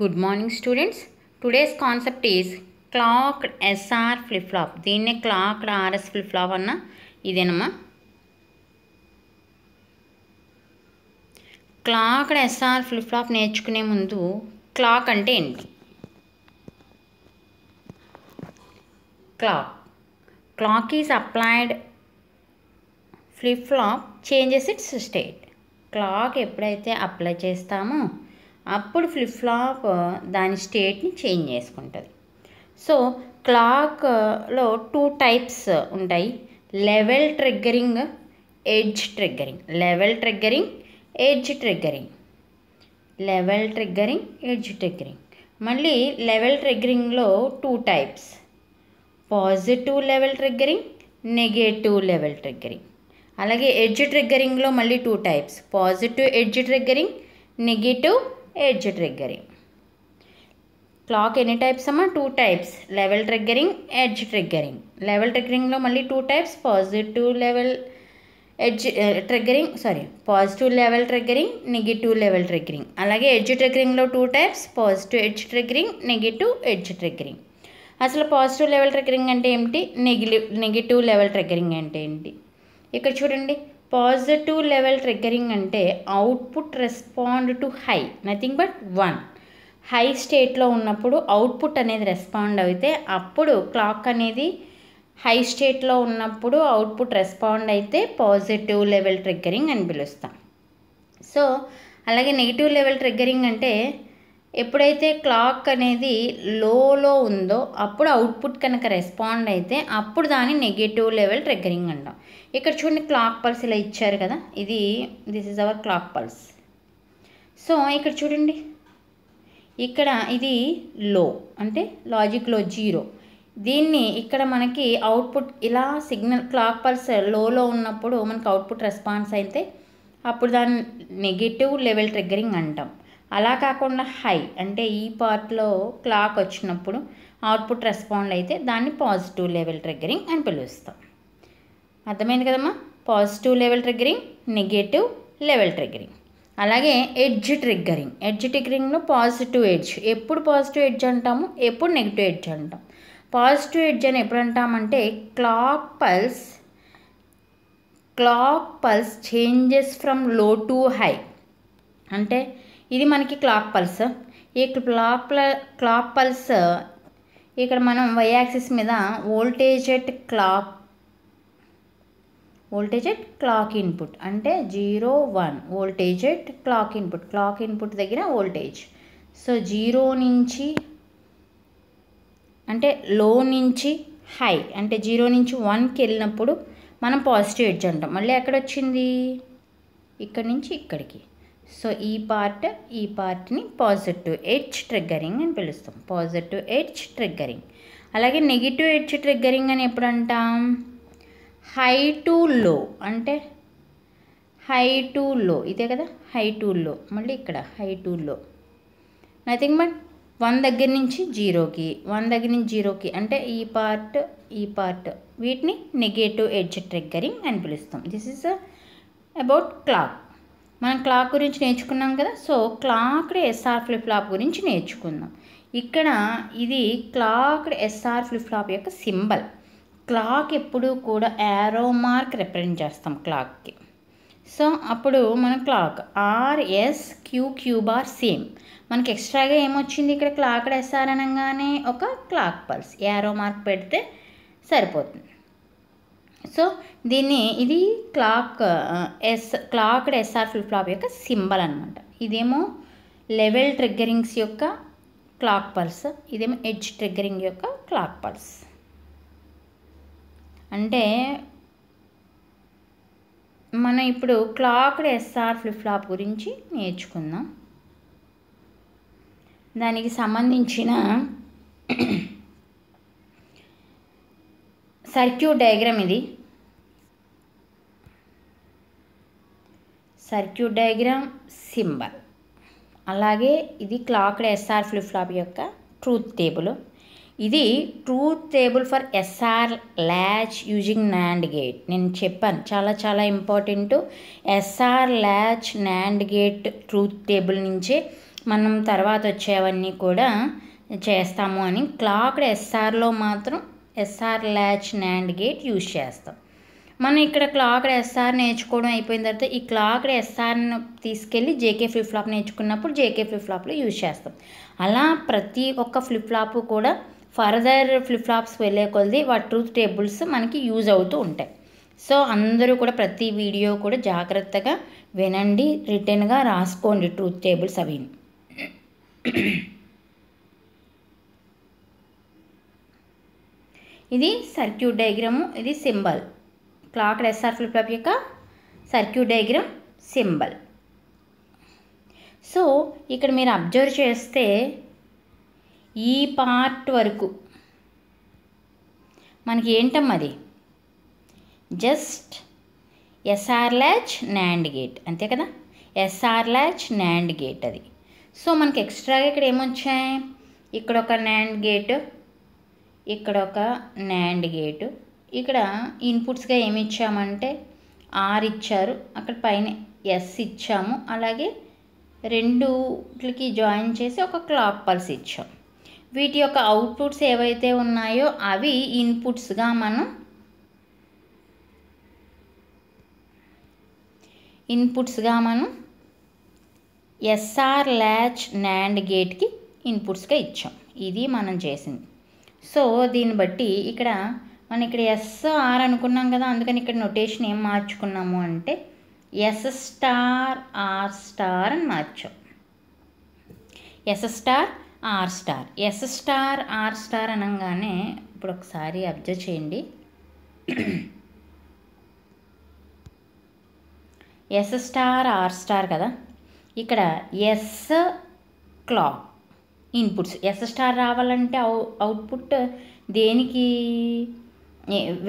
good morning students today's concept is clock SR flip flop దీన్నే clock RS flip flop అన్న ఇదేనమ్మా clock SR flip-flop నేర్చుకునే ముందు clock అంటే ఏంటి clock clock is applied flip flop changes its state clock ఎప్పుడైతే apply చేస్తామో అప్పుడు ఫ్లిప్ ఫ్లాప్ దాని స్టేట్ని చేంజ్ చేసుకుంటుంది సో క్లాక్లో టూ టైప్స్ ఉంటాయి level triggering edge triggering level triggering edge triggering level triggering edge triggering మళ్ళీ లెవెల్ ట్రిగ్గరింగ్లో two types positive level triggering negative level triggering అలాగే ఎడ్జ్ ట్రిగ్గరింగ్లో మళ్ళీ two types positive edge triggering negative edge triggering clock ఎన్ని types అమ్మా two types level triggering edge triggering level ట్రిగ్గరింగ్లో మళ్ళీ two types positive level edge triggering sorry positive level triggering negative level triggering అలాగే edge ట్రిగ్గరింగ్లో two types positive edge triggering negative edge triggering అసలు positive level triggering అంటే ఏమిటి negative negative level triggering అంటే ఏంటి ఇక్కడ చూడండి పాజిటివ్ లెవెల్ ట్రిగ్గరింగ్ అంటే output respond to high nothing but one high స్టేట్లో ఉన్నప్పుడు అవుట్పుట్ అనేది రెస్పాండ్ అయితే అప్పుడు క్లాక్ అనేది హై స్టేట్లో ఉన్నప్పుడు అవుట్పుట్ రెస్పాండ్ అయితే పాజిటివ్ లెవెల్ ట్రిగ్గరింగ్ అని పిలుస్తాం సో అలాగే నెగిటివ్ లెవెల్ ట్రిగ్గరింగ్ అంటే ఎప్పుడైతే క్లాక్ అనేది లోలో ఉందో అప్పుడు అవుట్పుట్ కనుక రెస్పాండ్ అయితే అప్పుడు దాని నెగిటివ్ లెవెల్ ట్రిగ్గరింగ్ అంటాం ఇక్కడ చూడండి క్లాక్ పల్స్ ఇలా ఇచ్చారు కదా ఇది this is our clock pulse so ఇక్కడ చూడండి ఇక్కడ ఇది లో అంటే లాజిక్లో జీరో దీన్ని ఇక్కడ మనకి అవుట్పుట్ ఇలా సిగ్నల్ క్లాక్ పల్స్ లోలో ఉన్నప్పుడు మనకు అవుట్పుట్ రెస్పాన్స్ అయితే అప్పుడు దాని నెగిటివ్ లెవెల్ ట్రిగ్గరింగ్ అంటాం అలా కాకుండా హై అంటే ఈ పార్ట్లో క్లాక్ వచ్చినప్పుడు అవుట్పుట్ రెస్పాండ్ అయితే దాన్ని పాజిటివ్ లెవెల్ ట్రిగ్గరింగ్ అని పిలుస్తాం అర్థమైంది కదమ్మా positive level triggering negative level triggering అలాగే ఎడ్జ్ ట్రిగ్గరింగ్ ఎడ్జ్ ట్రిగ్గరింగ్లో పాజిటివ్ ఎడ్జ్ ఎప్పుడు పాజిటివ్ ఎడ్జ్ అంటాము ఎప్పుడు నెగిటివ్ ఎడ్జ్ అంటాం పాజిటివ్ ఎడ్జ్ అని ఎప్పుడు అంటామంటే clock pulse clock pulse changes from low to high అంటే ఇది మనకి క్లాక్ పల్స్ ఈ క్లాక్ క్లాక్ పల్స్ ఇక్కడ మనం వైయాక్సిస్ మీద voltage at clock voltage at clock input అంటే zero one voltage at clock input clock input దగ్గర ఓల్టేజ్ సో జీరో నుంచి అంటే లో నుంచి హై అంటే జీరో నుంచి వన్కి వెళ్ళినప్పుడు మనం పాజిటివ్ ఎడ్జ్ అంటాం మళ్ళీ ఎక్కడొచ్చింది ఇక్కడి నుంచి ఇక్కడికి సో ఈ పార్ట్ ఈ పార్ట్ని పాజిటివ్ ఎడ్జ్ ట్రిగ్గరింగ్ అని పిలుస్తాం పాజిటివ్ ఎడ్జ్ ట్రిగ్గరింగ్ అలాగే నెగిటివ్ ఎడ్జ్ ట్రిగ్గరింగ్ అని ఎప్పుడు అంటాం హై టు లో అంటే హై టు లో ఇదే కదా హై టు లో మళ్ళీ ఇక్కడ high to low nothing but one దగ్గర నుంచి జీరోకి వన్ దగ్గర నుంచి జీరోకి అంటే ఈ పార్ట్ ఈ పార్ట్ వీటిని నెగేటివ్ ఎడ్జ్ ట్రిగ్గరింగ్ అని పిలుస్తాం దిస్ ఇస్ అబౌట్ క్లాక్ మనం క్లాక్ గురించి నేర్చుకున్నాం కదా so clocked SR flip flop గురించి నేర్చుకుందాం ఇక్కడ ఇది క్లాక్డ్ ఎస్ఆర్ ఫ్లిప్ ఫ్లాప్ యొక్క సింబల్ క్లాక్ ఎప్పుడు కూడా యారో మార్క్ రిప్రజెంట్ చేస్తాం క్లాక్కి సో అప్పుడు మన clock RS Q Q bar same మనకి ఎక్స్ట్రాగా ఏమొచ్చింది ఇక్కడ క్లాక్ ఎస్ఆర్ అనగానే ఒక క్లాక్ పల్స్ యారో మార్క్ పెడితే సరిపోతుంది సో దీన్ని ఇది clock S clocked SR flip flop యొక్క సింబల్ అనమాట ఇదేమో లెవెల్ ట్రిగ్గరింగ్స్ యొక్క క్లాక్ పల్స్ ఇదేమో ఎడ్జ్ ట్రిగ్గరింగ్ యొక్క క్లాక్ పల్స్ అంటే మనం ఇప్పుడు క్లాక్డ్ ఎస్ఆర్ ఫ్లిప్ ఫ్లాప్ గురించి నేర్చుకుందాం దానికి సంబంధించిన సర్క్యూట్ డయాగ్రామ్ ఇది సర్క్యూట్ డయాగ్రామ్ సింబల్ అలాగే ఇది క్లాక్డ్ ఎస్ఆర్ ఫ్లిప్ ఫ్లాప్ యొక్క ట్రూత్ టేబుల్ ఇది truth table for SR latch using NAND gate నేను చెప్పాను చాలా చాలా important SR latch NAND gate truth table నుంచే మనం తర్వాత వచ్చేవన్నీ కూడా చేస్తాము అని క్లాక్డ్ ఎస్ఆర్లో మాత్రం SR latch NAND gate use చేస్తాం మనం ఇక్కడ క్లాక్ ఎస్ఆర్ నేర్చుకోవడం అయిపోయిన తర్వాత ఈ క్లాక్ ఎస్ఆర్ను తీసుకెళ్ళి జేకే ఫ్లిప్ ఫ్లాప్ నేర్చుకున్నప్పుడు జేకే ఫ్లిప్ ఫ్లాప్లో యూజ్ చేస్తాం అలా ప్రతి ఒక్క ఫ్లిప్ ఫ్లాప్ కూడా ఫర్దర్ ఫ్లిప్ ఫ్లాప్స్ వెళ్ళే కొలది వాటి ట్రూత్ టేబుల్స్ మనకి యూజ్ అవుతూ ఉంటాయి సో అందరూ కూడా ప్రతి వీడియో కూడా జాగ్రత్తగా వినండి రిటర్న్గా రాసుకోండి ట్రూత్ టేబుల్స్ అవి ఇది సర్క్యూట్ డయాగ్రాము ఇది symbol clock SR flip flop యొక్క సర్క్యూట్ డయాగ్రామ్ సింబల్ సో ఇక్కడ మీరు అబ్జర్వ్ చేస్తే ఈ పార్ట్ వరకు మనకి ఏంటమ్మది just SR latch NAND gate అంతే కదా ఎస్ఆర్ ల్యాచ్ నాండ్ గేట్ అది సో మనకి ఎక్స్ట్రాగా ఇక్కడ ఏమొచ్చాయి ఇక్కడ ఒక నాండ్ గేటు ఇక్కడ ఒక నాండ్ గేటు ఇక్కడ ఇన్పుట్స్గా ఏమి ఇచ్చామంటే ఆర్ ఇచ్చారు అక్కడ పైన ఎస్ ఇచ్చాము అలాగే రెండుకి జాయిన్ చేసి ఒక క్లాక్ పల్స్ ఇచ్చాం వీటి యొక్క అవుట్పుట్స్ ఏవైతే ఉన్నాయో అవి ఇన్పుట్స్గా మనం ఇన్పుట్స్గా మనం ఎస్ఆర్ ల్యాచ్ నాండ్ గేట్కి ఇన్పుట్స్గా ఇచ్చాం ఇది మనం చేసింది సో దీన్ని బట్టి ఇక్కడ మనం ఇక్కడ ఎస్ ఆర్ అనుకున్నాం కదా అందుకని ఇక్కడ నొటేషన్ ఏం మార్చుకున్నాము అంటే ఎస్ స్టార్ ఆర్ స్టార్ అని మార్చాం S star R star S star R star అనగానే ఇప్పుడు ఒకసారి అబ్జర్వ్ చేయండి ఎస్ స్టార్ ఆర్ స్టార్ కదా ఇక్కడ S clock inputs S star రావాలంటే అవు అవుట్పుట్ దేనికి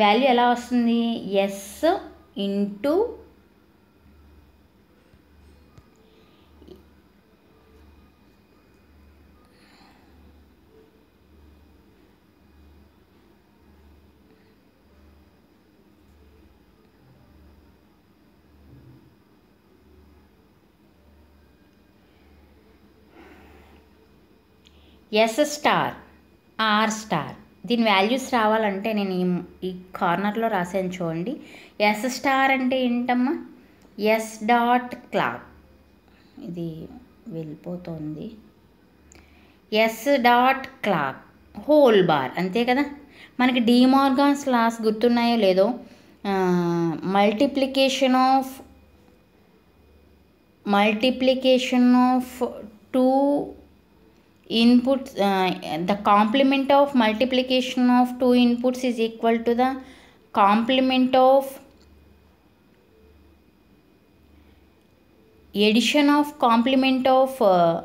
వాల్యూ ఎలా వస్తుంది S into S star R star దీని వాల్యూస్ రావాలంటే నేను ఈ ఈ కార్నర్లో రాశాను చూడండి ఎస్ స్టార్ అంటే ఏంటమ్మా ఎస్ డాట్ క్లాక్ ఇది వెళ్ళిపోతుంది S dot clock whole bar అంతే కదా మనకి డిమార్గాన్స్ లాస్ గుర్తున్నాయో లేదో multiplication of multiplication of two inputs uh, the complement of multiplication of two inputs is equal to the complement of addition of complement of uh,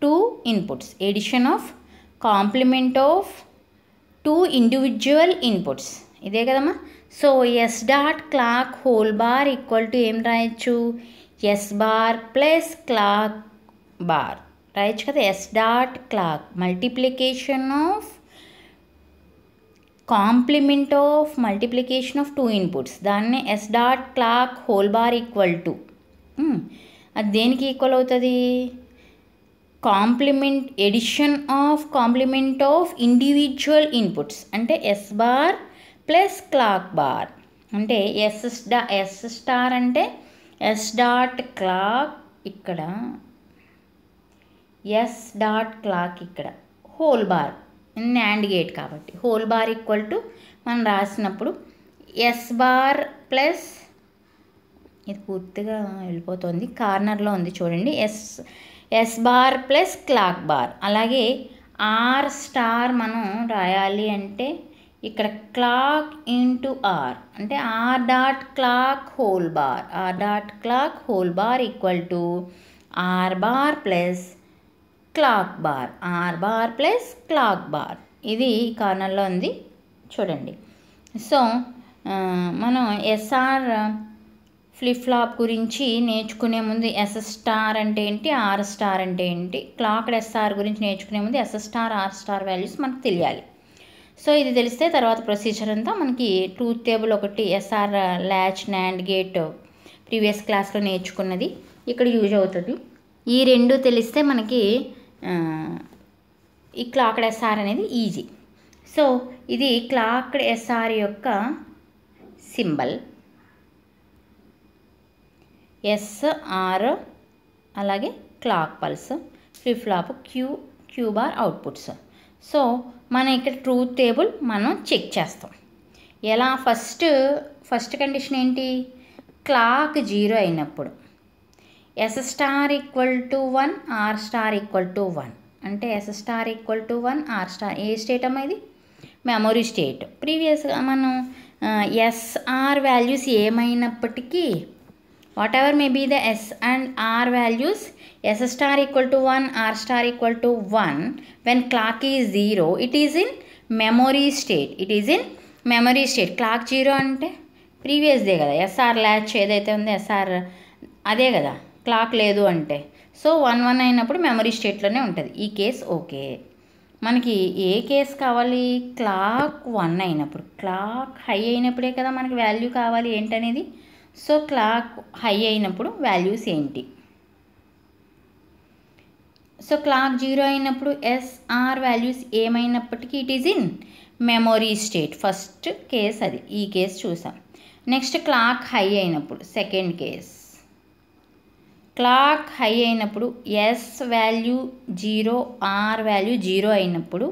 two inputs addition of complement of two individual inputs ఇదే కదమ్మా so S dot clock whole bar equal to ఏం రాయొచ్చు S bar plus clock bar రాయొచ్చు కదా S dot clock multiplication of complement of multiplication of two inputs దాన్ని S dot clock whole bar equal to అది దేనికి ఈక్వల్ అవుతుంది complement addition of complement of individual inputs అంటే S bar plus clock bar అంటే S S star అంటే S dot clock ఇక్కడ S dot clock ఇక్కడ హోల్ బార్ న్యాండ్ గేట్ కాబట్టి హోల్ బార్ ఈక్వల్ టు మనం రాసినప్పుడు ఎస్ బార్ ప్లస్ ఇది పూర్తిగా వెళ్ళిపోతుంది కార్నర్లో ఉంది చూడండి S S bar plus clock bar అలాగే ఆర్ స్టార్ మనం రాయాలి అంటే ఇక్కడ క్లాక్ టు ఆర్ అంటే R dot clock whole bar R dot clock whole bar equal to R bar plus clock bar R bar plus clock bar ఇది కార్నర్లో ఉంది చూడండి సో మనం ఎస్ఆర్ ఫ్లిప్ ఫ్లాప్ గురించి నేర్చుకునే ముందు ఎస్ఎస్ స్టార్ అంటే ఏంటి ఆర్ స్టార్ అంటే ఏంటి క్లాక్డ్ ఎస్ఆర్ గురించి నేర్చుకునే ముందు SS star R star values మనకు తెలియాలి సో ఇది తెలిస్తే తర్వాత ప్రొసీజర్ అంతా మనకి ట్రూత్ టేబుల్ ఒకటి SR latch NAND gate previous క్లాస్లో నేర్చుకున్నది ఇక్కడ యూజ్ అవుతుంది ఈ రెండు తెలిస్తే మనకి ఈ క్లాక్డ్ ఎస్ఆర్ అనేది ఈజీ సో ఇది క్లాక్డ్ ఎస్ఆర్ యొక్క సింబల్ ఎస్ఆర్ అలాగే clock pulse flip flop Q Q bar outputs so మనం ఇక్కడ ట్రూత్ టేబుల్ మనం చెక్ చేస్తాం ఎలా ఫస్ట్ ఫస్ట్ కండిషన్ ఏంటి క్లాక్ జీరో అయినప్పుడు S star equal to one R star equal to one అంటే S star equal to one R star ఏ state అమ్మా ఇది మెమొరీ స్టేట్ ప్రీవియస్గా మనం ఎస్ఆర్ వాల్యూస్ ఏమైనప్పటికీ what ever May be the S and R values S star equal to one R star equal to one when clock is zero it is in memory state it is in memory state clock zero అంటే ప్రీవియస్దే కదా SR latch ఏదైతే ఉందో SR అదే కదా clock లేదు అంటే so one one అయినప్పుడు మెమరీ స్టేట్లోనే ఉంటుంది ఈ కేస్ ఓకే మనకి ఏ కేస్ కావాలి క్లాక్ వన్ అయినప్పుడు క్లాక్ హై అయినప్పుడే కదా మనకి వాల్యూ కావాలి ఏంటనేది సో క్లాక్ హై అయినప్పుడు వాల్యూస్ ఏంటి సో క్లాక్ జీరో అయినప్పుడు ఎస్ఆర్ వాల్యూస్ ఏమైనప్పటికీ it is in memory state first case అది ఈ కేస్ చూసాం నెక్స్ట్ క్లాక్ హై అయినప్పుడు సెకండ్ కేస్ క్లాక్ హై అయినప్పుడు S value zero R value zero అయినప్పుడు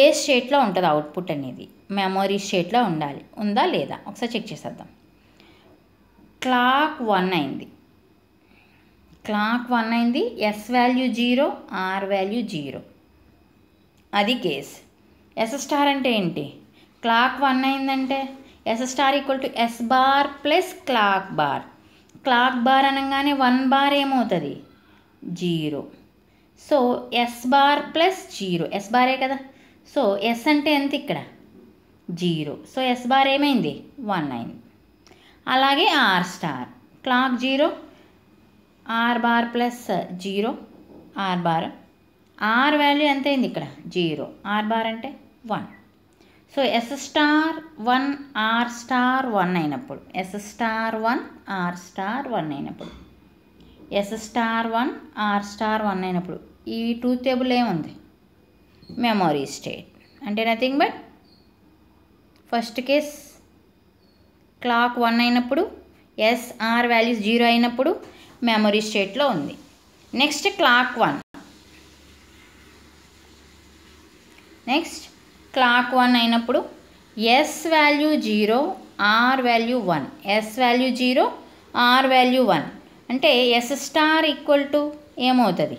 ఏ స్టేట్లో ఉంటుంది అవుట్పుట్ అనేది మెమొరీ స్టేట్లో ఉండాలి ఉందా లేదా ఒకసారి చెక్ చేసేద్దాం క్లాక్ వన్ అయింది క్లాక్ వన్ అయింది S value zero R value zero అది కేస్ ఎస్ స్టార్ అంటే ఏంటి క్లాక్ వన్ అయిందంటే S star equal to S bar plus clock bar clock bar అనగానే వన్ బార్ ఏమవుతుంది zero so S bar plus zero S బారే కదా so S అంటే ఎంత ఇక్కడ జీరో సో ఎస్ బార్ ఏమైంది వన్ అయింది అలాగే R star clock zero R bar plus zero R bar R value ఎంత అయింది ఇక్కడ జీరో ఆర్ బార్ అంటే one so S star one R star one అయినప్పుడు S star one R star one అయినప్పుడు S star one R star one అయినప్పుడు ఈ two table ఏముంది memory state అంటే nothing but first case clock one అయినప్పుడు S R values zero అయినప్పుడు memory స్టేట్లో ఉంది next clock one next clock one అయినప్పుడు S value zero R value one yes value zero R value one అంటే S star equal to ఏమవుతుంది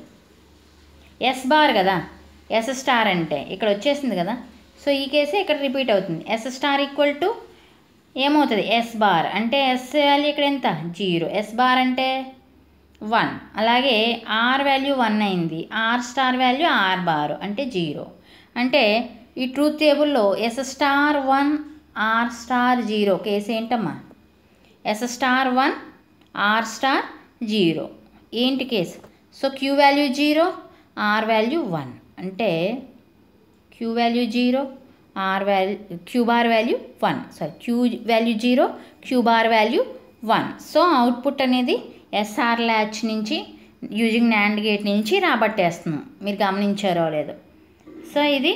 S bar కదా S star అంటే ఇక్కడ వచ్చేసింది కదా సో ఈ కేసే ఇక్కడ రిపీట్ అవుతుంది ఎస్ స్టార్ ఈక్వల్ టు ఏమవుతుంది ఎస్ బార్ అంటే ఎస్ వాల్యూ ఇక్కడ ఎంత జీరో ఎస్ బార్ అంటే వన్ అలాగే ఆర్ వాల్యూ వన్ అయింది R star value R bar అంటే జీరో అంటే ఈ ట్రూత్ టేబుల్లో S star one R star zero case ఏంటమ్మా S star one R star zero ఏంటి case so Q value zero R value one అంటే Q value zero R value Q bar value one sorry Q value zero Q bar value one so output అనేది SR latch నుంచి using NAND gate నుంచి రాబట్టేస్తున్నాం మీరు గమనించారో లేదో so ఇది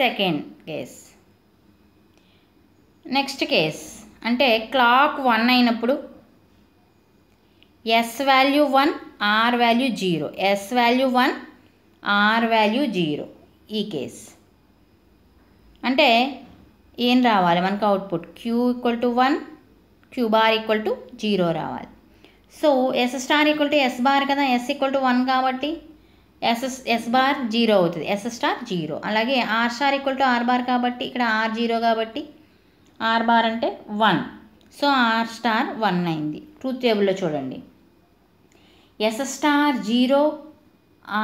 second case next case అంటే క్లాక్ వన్ అయినప్పుడు S value one R value zero S value one R value zero ఈ కేస్ అంటే ఏం రావాలి మనకు output Q equal to one Q bar equal to zero రావాలి so S star equal to S bar కదా S equal to one కాబట్టి S S S bar zero అవుతుంది S star zero అలాగే R star equal to R bar కాబట్టి ఇక్కడ R zero కాబట్టి R bar అంటే one so R star one అయింది truth టేబుల్లో చూడండి S star zero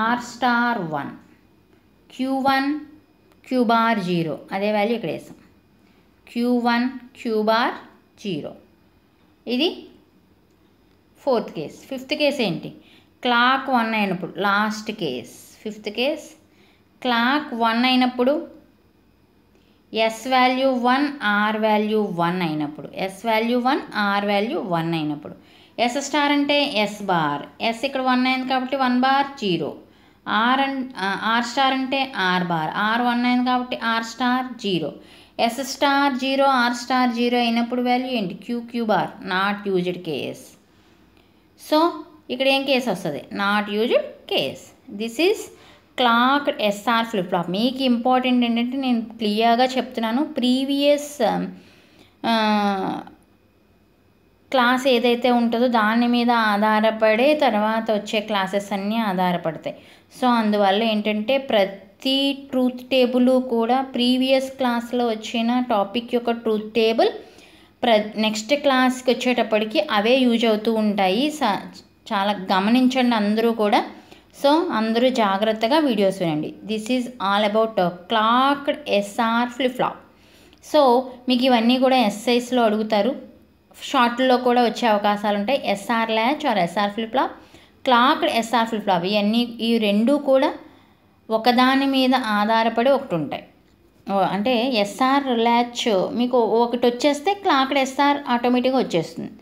R star one Q one Q bar zero అదే వాల్యూ ఇక్కడ వేసాం Q one Q bar zero ఇది ఫోర్త్ కేస్ ఫిఫ్త్ కేస్ ఏంటి క్లాక్ వన్ అయినప్పుడు last case fifth case clock one అయినప్పుడు S value one R value one అయినప్పుడు S value one R value one అయినప్పుడు S star అంటే S bar S ఇక్కడ one అయింది కాబట్టి one bar zero R and R star అంటే R bar R one అయింది కాబట్టి R star zero S star zero R star zero అయినప్పుడు value ఏంటి Q Q bar not used case so ఇక్కడ ఏం కేస్ వస్తుంది not used case this is clock SR flip flop మీకు important ఏంటంటే నేను క్లియర్గా చెప్తున్నాను ప్రీవియస్ క్లాస్ um, ఏదైతే ఉంటుందో దాని మీద ఆధారపడే తర్వాత వచ్చే క్లాసెస్ అన్నీ ఆధారపడతాయి సో అందువల్ల ఏంటంటే ప్రతి ట్రూత్ టేబుల్ కూడా ప్రీవియస్ క్లాస్లో వచ్చిన టాపిక్ యొక్క ట్రూత్ టేబుల్ ప్ర నెక్స్ట్ క్లాస్కి వచ్చేటప్పటికి అవే యూజ్ అవుతూ ఉంటాయి చాలా గమనించండి అందరూ కూడా సో అందరూ జాగ్రత్తగా వీడియోస్ వినండి this is all about clocked SR flip flop so మీకు ఇవన్నీ కూడా ఎస్ఐస్లో అడుగుతారు షార్ట్లో కూడా వచ్చే అవకాశాలు ఉంటాయి S R latch or S R flip flop clocked SR flip flop ఇవన్నీ ఈ రెండు కూడా ఒకదాని మీద ఆధారపడి ఒకటి ఉంటాయి అంటే ఎస్ఆర్ ల్యాచ్ మీకు ఒకటి వచ్చేస్తే క్లాక్డ్ ఎస్ఆర్ ఆటోమేటిక్గా వచ్చేస్తుంది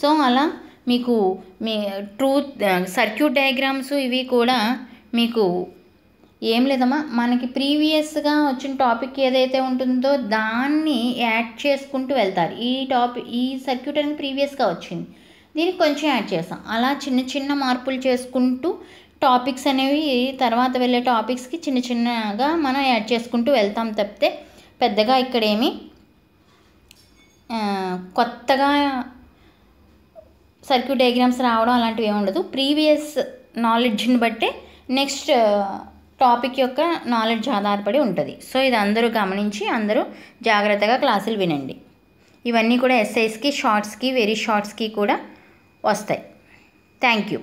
సో అలా మీకు మీ ట్రూత్ సర్క్యూట్ డయాగ్రామ్స్ ఇవి కూడా మీకు ఏం లేదమ్మా మనకి ప్రీవియస్గా వచ్చిన టాపిక్ ఏదైతే ఉంటుందో దాన్ని యాడ్ చేసుకుంటూ వెళ్తారు ఈ టాపిక్ ఈ సర్క్యూట్ అనేది ప్రీవియస్గా వచ్చింది దీనికి కొంచెం యాడ్ చేస్తాం అలా చిన్న చిన్న మార్పులు చేసుకుంటూ టాపిక్స్ అనేవి తర్వాత వెళ్ళే టాపిక్స్కి చిన్న చిన్నగా మనం యాడ్ చేసుకుంటూ వెళ్తాం తప్పితే పెద్దగా ఇక్కడేమి కొత్తగా సర్క్యూట్ డయాగ్రామ్స్ రావడం అలాంటివి ఏమి ఉండదు ప్రీవియస్ నాలెడ్జ్ని బట్టే నెక్స్ట్ టాపిక్ యొక్క నాలెడ్జ్ ఆధారపడి ఉంటుంది సో ఇది అందరూ గమనించి అందరూ జాగ్రత్తగా క్లాసులు వినండి ఇవన్నీ కూడా ఎస్ఐస్కి షార్ట్స్కి వెరీ షార్ట్స్కి కూడా వస్తాయి థ్యాంక్ యూ